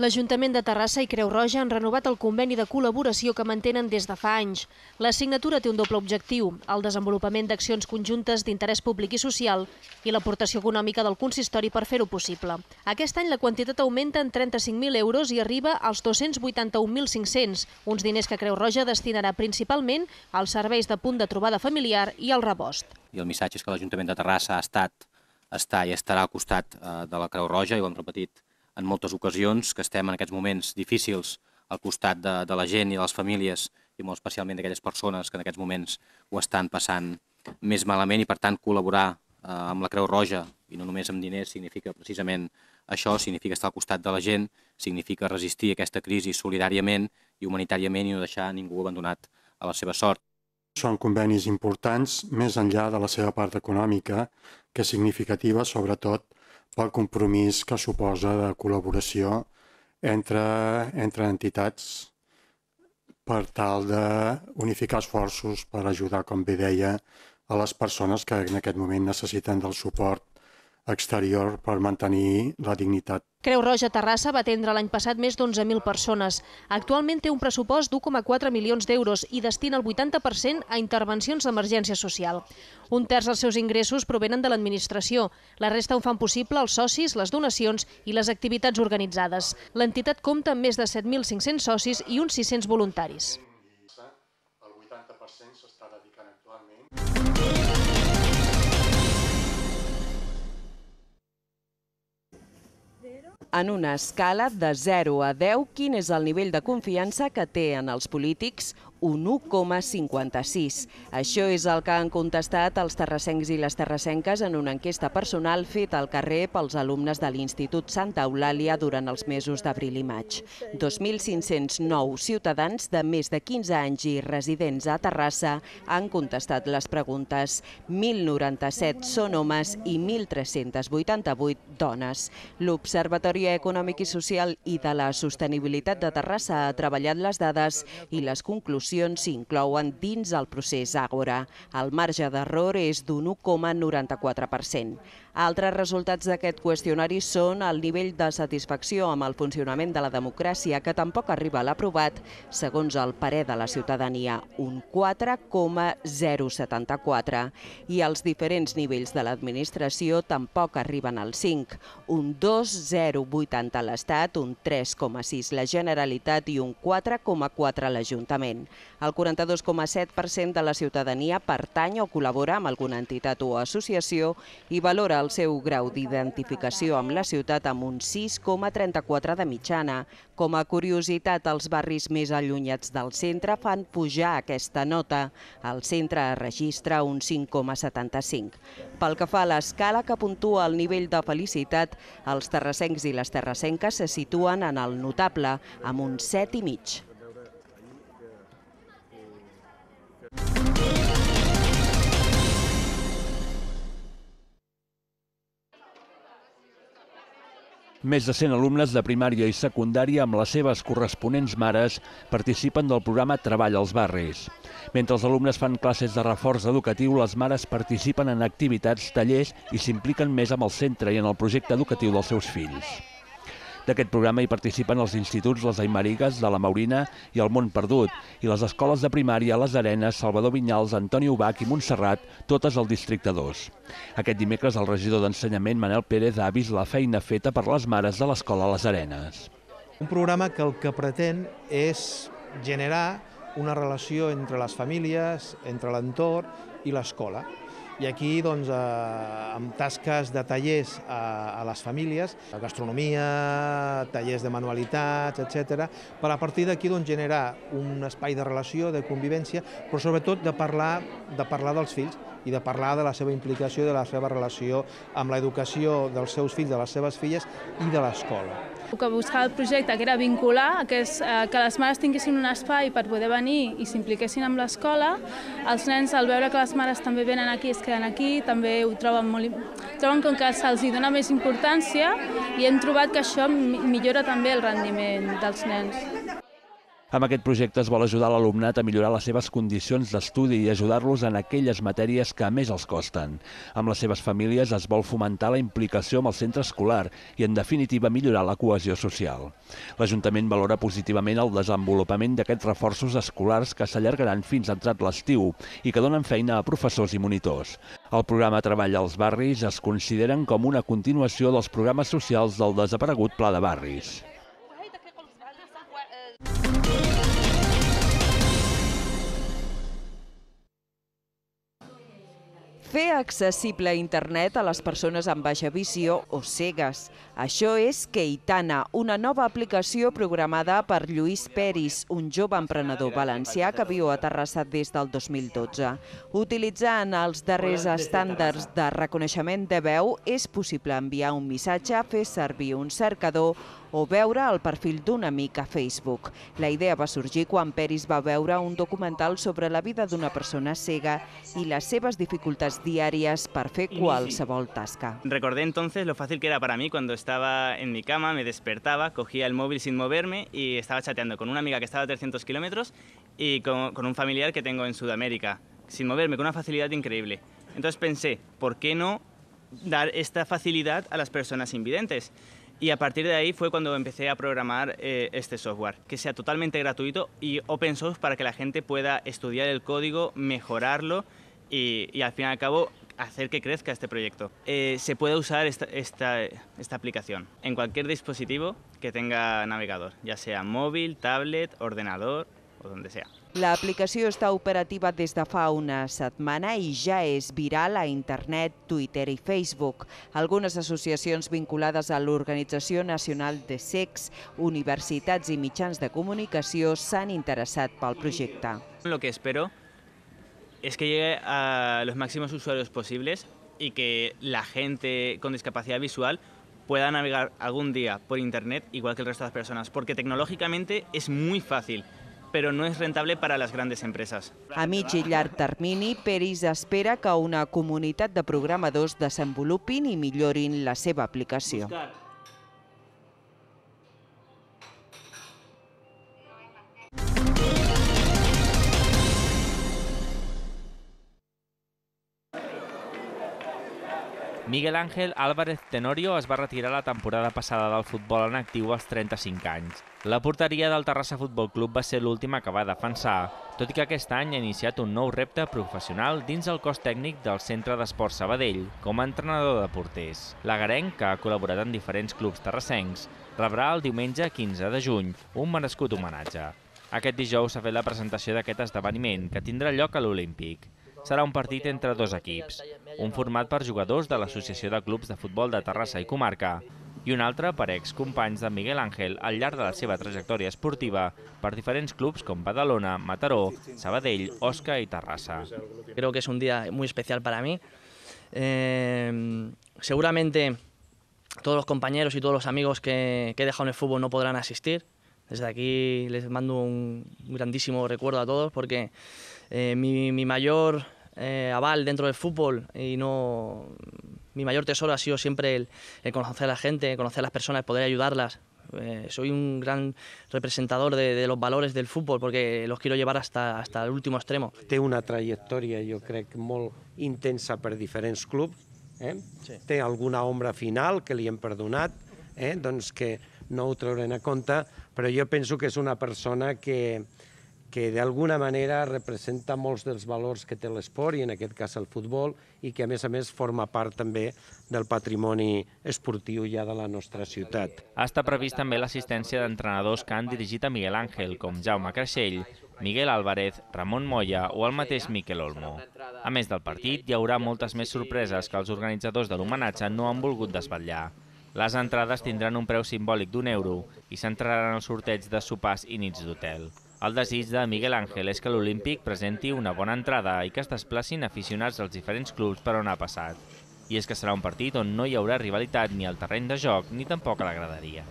L'Ajuntament de Terrassa i Creu Roja han renovat el conveni de col·laboració que mantenen des de fa anys. La signatura té un doble objectiu, el desenvolupament d'accions conjuntes d'interès públic i social i l'aportació econòmica del consistori per fer-ho possible. Aquest any la quantitat augmenta en 35.000 euros i arriba als 281.500, uns diners que Creu Roja destinarà principalment als serveis de punt de trobada familiar i al rebost. I el missatge és que l'Ajuntament de Terrassa ha estat, està i estarà al costat eh, de la Creu Roja, i ho hem repetit en moltes ocasions, que estem en aquests moments difícils al costat de, de la gent i de les famílies i molt especialment d'aquelles persones que en aquests moments ho estan passant més malament i per tant col·laborar eh, amb la Creu Roja i no només amb diners significa precisament això, significa estar al costat de la gent, significa resistir aquesta crisi solidàriament i humanitàriament i no deixar ningú abandonat a la seva sort. Són convenis importants més enllà de la seva part econòmica, que és significativa sobretot pel compromís que suposa de col·laboració entre, entre entitats per tal d'unificar esforços per ajudar, com bé deia, a les persones que en aquest moment necessiten del suport exterior per mantenir la dignitat Creu Roja Terrassa va atendre l'any passat més d'11.000 persones. Actualment té un pressupost d'1,4 milions d'euros i destina el 80% a intervencions d'emergència social. Un terç dels seus ingressos provenen de l'administració. La resta ho fan possible els socis, les donacions i les activitats organitzades. L'entitat compta amb més de 7.500 socis i uns 600 voluntaris. El 80% s'està dedicant actualment... en una escala de 0 a 10 quin és el nivell de confiança que té en els polítics un 1,56. Això és el que han contestat els terrassencs i les terrassenques en una enquesta personal feta al carrer pels alumnes de l'Institut Santa Eulàlia durant els mesos d'abril i maig. 2.509 ciutadans de més de 15 anys i residents a Terrassa han contestat les preguntes. 1.097 són homes i 1.388 dones. L'Observatori Econòmic i Social i de la Sostenibilitat de Terrassa ha treballat les dades i les conclusions solucions s'inclouen dins el procés Àgora. El marge d'error és d'un 1,94%. Altres resultats d'aquest qüestionari són el nivell de satisfacció amb el funcionament de la democràcia, que tampoc arriba a l'aprovat, segons el parer de la ciutadania, un 4,074. I els diferents nivells de l'administració tampoc arriben al 5, un 2,080 a l'Estat, un 3,6 la Generalitat i un 4,4 l'Ajuntament. El 42,7% de la ciutadania pertany o col·labora amb alguna entitat o associació i valora el seu grau d'identificació amb la ciutat amb un 6,34 de mitjana. Com a curiositat, els barris més allunyats del centre fan pujar aquesta nota. El centre registra un 5,75. Pel que fa a l'escala que puntua el nivell de felicitat, els terrassencs i les terrassenques se situen en el notable, amb un 7,5. Més de 100 alumnes de primària i secundària amb les seves corresponents mares participen del programa Treball als barris. Mentre els alumnes fan classes de reforç educatiu, les mares participen en activitats, tallers i s'impliquen més amb el centre i en el projecte educatiu dels seus fills. D'aquest programa hi participen els instituts Les Aimeriques, de la Maurina i el Mont Perdut, i les escoles de primària Les Arenes, Salvador Vinyals, Antoni Ubac i Montserrat, totes al districte 2. Aquest dimecres el regidor d'Ensenyament, Manel Pérez, ha vist la feina feta per les mares de l'escola Les Arenes. Un programa que el que pretén és generar una relació entre les famílies, entre l'entorn i l'escola. I aquí, doncs, eh, amb tasques de tallers a, a les famílies, gastronomia, tallers de manualitats, etc, per a partir d'aquí doncs, generar un espai de relació, de convivència, però sobretot de parlar, de parlar dels fills i de parlar de la seva implicació, de la seva relació amb l'educació dels seus fills, de les seves filles i de l'escola. El que buscava el projecte que era vincular, que, és, eh, que les mares tinguessin un espai per poder venir i s'impliquessin amb l'escola, els nens al veure que les mares també venen aquí i es queden aquí, també ho troben molt... troben com que se'ls dona més importància i hem trobat que això millora també el rendiment dels nens. Amb aquest projecte es vol ajudar l'alumnat a millorar les seves condicions d'estudi i ajudar-los en aquelles matèries que més els costen. Amb les seves famílies es vol fomentar la implicació amb el centre escolar i, en definitiva, millorar la cohesió social. L'Ajuntament valora positivament el desenvolupament d'aquests reforços escolars que s'allargaran fins entrat l'estiu i que donen feina a professors i monitors. El programa Treball als Barris es consideren com una continuació dels programes socials del desaparegut Pla de Barris. Fer accessible internet a les persones amb baixa visió o cegues. Això és Keitana, una nova aplicació programada per Lluís Peris, un jove emprenedor valencià que viu a Terrassa des del 2012. Utilitzant els darrers estàndards de reconeixement de veu, és possible enviar un missatge, fer servir un cercador o veure el perfil de una amiga Facebook. La idea va surgir cuando Peris va veure un documental sobre la vida de una persona cega y las seves dificultades diarias para fer qualsevol tasca. Recordé entonces lo fácil que era para mí cuando estaba en mi cama, me despertaba, cogía el móvil sin moverme y estaba chateando con una amiga que estaba a 300 kilómetros y con un familiar que tengo en Sudamérica, sin moverme, con una facilidad increíble. Entonces pensé, ¿por qué no dar esta facilidad a las personas invidentes? Y a partir de ahí fue cuando empecé a programar eh, este software, que sea totalmente gratuito y open source para que la gente pueda estudiar el código, mejorarlo y, al fin y al cabo hacer que crezca este proyecto. Eh, se puede usar esta, aplicación en cualquier dispositivo que tenga navegador, ya sea móvil, tablet, ordenador. o donde sea. La aplicació està operativa des de fa una setmana i ja és viral a internet, Twitter i Facebook. Algunes associacions vinculades a l'Organització Nacional de Sex, universitats i mitjans de comunicació s'han interessat pel projecte. Lo que espero es que llegue a los máximos usuarios posibles y que la gente con discapacidad visual pueda navegar algún día por internet igual que el resto de las personas, porque tecnológicamente es muy fácil però no és rentable per a les grans empreses. A mig i llarg termini, Peris espera que una comunitat de programadors desenvolupin i millorin la seva aplicació. Buscar. Miguel Ángel Álvarez Tenorio es va retirar la temporada passada del futbol en actiu als 35 anys. La porteria del Terrassa Futbol Club va ser l'última que va defensar, tot i que aquest any ha iniciat un nou repte professional dins el cos tècnic del Centre d'Esport Sabadell, com a entrenador de porters. L'Agarenc, que ha col·laborat en diferents clubs terrassencs, rebrà el diumenge 15 de juny un merescut homenatge. Aquest dijous s'ha fet la presentació d'aquest esdeveniment, que tindrà lloc a l'Olímpic serà un partit entre dos equips, un format per jugadors de l'Associació de Clubs de Futbol de Terrassa i Comarca i un altre per excompanys de Miguel Ángel al llarg de la seva trajectòria esportiva per diferents clubs com Badalona, Mataró, Sabadell, Osca i Terrassa. Creo que es un día muy especial para mí. Eh, seguramente todos los compañeros y todos los amigos que, que he dejado en el fútbol no podrán asistir. Desde aquí les mando un grandísimo recuerdo a todos porque eh, mi, mi, mayor eh, aval dentro del fútbol y no mi mayor tesoro ha sido siempre el, el conocer a la gente, conocer a las personas, poder ayudarlas. Eh, soy un gran representador de, de, los valores del fútbol porque los quiero llevar hasta, hasta el último extremo. Té una trayectoria, yo creo, muy intensa per diferents clubs. Eh? Sí. Té alguna ombra final que li hem perdonat, eh? doncs que no ho traurem a compte, però jo penso que és una persona que, que d'alguna manera representa molts dels valors que té l'esport, i en aquest cas el futbol, i que a més a més forma part també del patrimoni esportiu ja de la nostra ciutat. Està previst també l'assistència d'entrenadors que han dirigit a Miguel Ángel, com Jaume Creixell, Miguel Álvarez, Ramon Moya o el mateix Miquel Olmo. A més del partit, hi haurà moltes més sorpreses que els organitzadors de l'homenatge no han volgut desvetllar. Les entrades tindran un preu simbòlic d'un euro i s'entraran al sorteig de sopars i nits d'hotel. El desig de Miguel Ángel és que l'Olímpic presenti una bona entrada i que es desplacin aficionats dels diferents clubs per on ha passat. I és que serà un partit on no hi haurà rivalitat ni al terreny de joc ni tampoc a la graderia.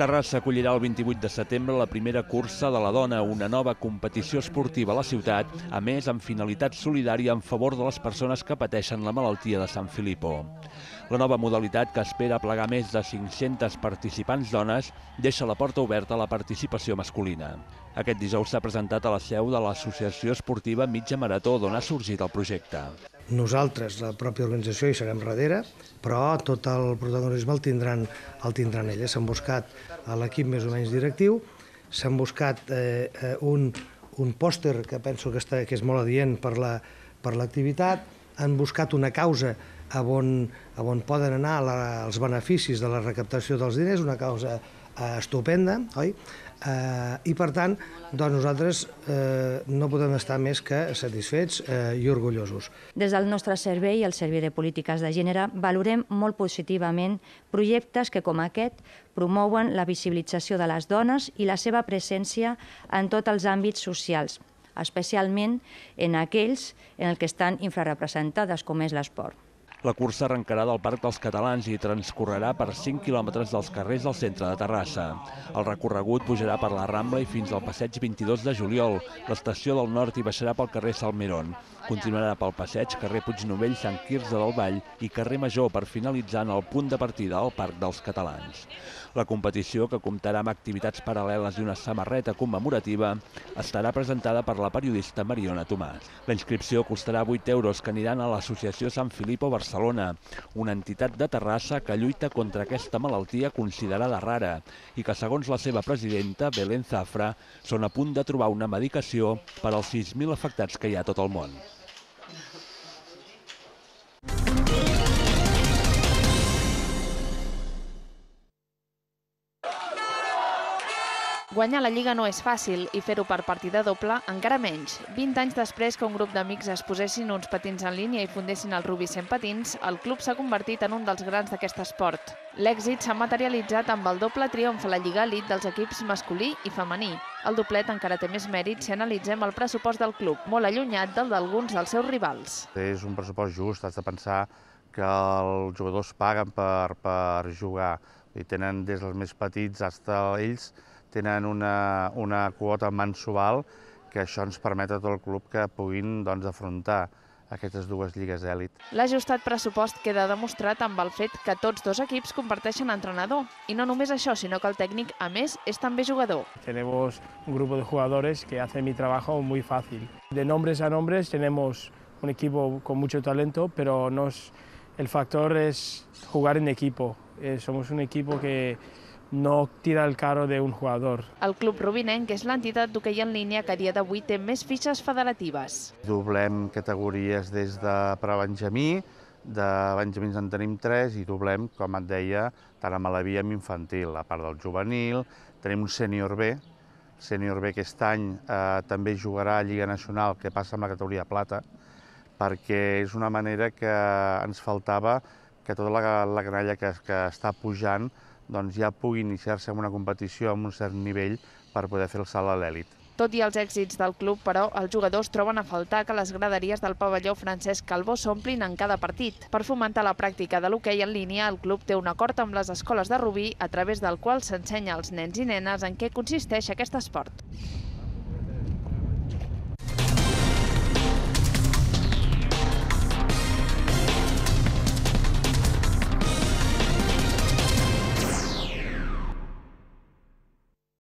Terrassa acollirà el 28 de setembre la primera cursa de la dona, una nova competició esportiva a la ciutat, a més amb finalitat solidària en favor de les persones que pateixen la malaltia de Sant Filippo. La nova modalitat, que espera plegar més de 500 participants dones, deixa la porta oberta a la participació masculina. Aquest dijous s'ha presentat a la seu de l'Associació Esportiva Mitja Marató, d'on ha sorgit el projecte nosaltres, la pròpia organització, hi serem darrere, però tot el protagonisme el tindran, el tindran elles. S'han buscat l'equip més o menys directiu, s'han buscat eh, eh, un, un pòster que penso que, està, que és molt adient per l'activitat, la, han buscat una causa a on, a on poden anar la, els beneficis de la recaptació dels diners, una causa eh, estupenda, oi? Eh, I per tant, doncs nosaltres eh, no podem estar més que satisfets eh, i orgullosos. Des del nostre servei, el Servei de Polítiques de Gènere, valorem molt positivament projectes que, com aquest, promouen la visibilització de les dones i la seva presència en tots els àmbits socials, especialment en aquells en els que estan infrarepresentades, com és l'esport. La cursa arrencarà del Parc dels Catalans i transcorrerà per 5 quilòmetres dels carrers del centre de Terrassa. El recorregut pujarà per la Rambla i fins al passeig 22 de juliol, l'estació del nord i baixarà pel carrer Salmeron. Continuarà pel passeig, carrer Puignovell, Sant Quirze del Vall i carrer Major per finalitzar en el punt de partida al Parc dels Catalans. La competició, que comptarà amb activitats paral·leles i una samarreta commemorativa, estarà presentada per la periodista Mariona Tomàs. La inscripció costarà 8 euros que aniran a l'associació Sant Filippo Barcelona Barcelona, una entitat de Terrassa que lluita contra aquesta malaltia considerada rara i que, segons la seva presidenta, Belén Zafra, són a punt de trobar una medicació per als 6.000 afectats que hi ha a tot el món. Guanyar la Lliga no és fàcil i fer-ho per partida doble encara menys. 20 anys després que un grup d'amics es posessin uns patins en línia i fundessin el Rubi 100 Patins, el club s'ha convertit en un dels grans d'aquest esport. L'èxit s'ha materialitzat amb el doble triomf a la Lliga Elite dels equips masculí i femení. El doblet encara té més mèrit si analitzem el pressupost del club, molt allunyat del d'alguns dels seus rivals. És un pressupost just, has de pensar que els jugadors paguen per, per jugar i tenen des dels més petits fins ells tenen una, una quota mensual que això ens permet a tot el club que puguin doncs, afrontar aquestes dues lligues d'èlit. L'ajustat pressupost queda demostrat amb el fet que tots dos equips comparteixen entrenador. I no només això, sinó que el tècnic, a més, és també jugador. Tenemos un grupo de jugadores que hacen mi trabajo muy fácil. De nombres a nombres tenemos un equipo con mucho talento, pero nos, el factor es jugar en equipo. Eh, somos un equipo que no tira el carro d'un jugador. El Club Rubinenc és l'entitat d'hoquei en línia que a dia d'avui té més fitxes federatives. Doblem categories des de prebenjamí, de benjamins en tenim tres i doblem, com et deia, tant amb la via amb infantil, a part del juvenil, tenim un sènior B, sènior B aquest any eh, també jugarà a Lliga Nacional, que passa amb la categoria plata, perquè és una manera que ens faltava que tota la, la canalla que, que està pujant doncs ja pugui iniciar-se en una competició amb un cert nivell per poder fer el salt a l'èlit. Tot i els èxits del club, però, els jugadors troben a faltar que les graderies del pavelló Francesc Calbó s'omplin en cada partit. Per fomentar la pràctica de l'hoquei en línia, el club té un acord amb les escoles de Rubí, a través del qual s'ensenya als nens i nenes en què consisteix aquest esport.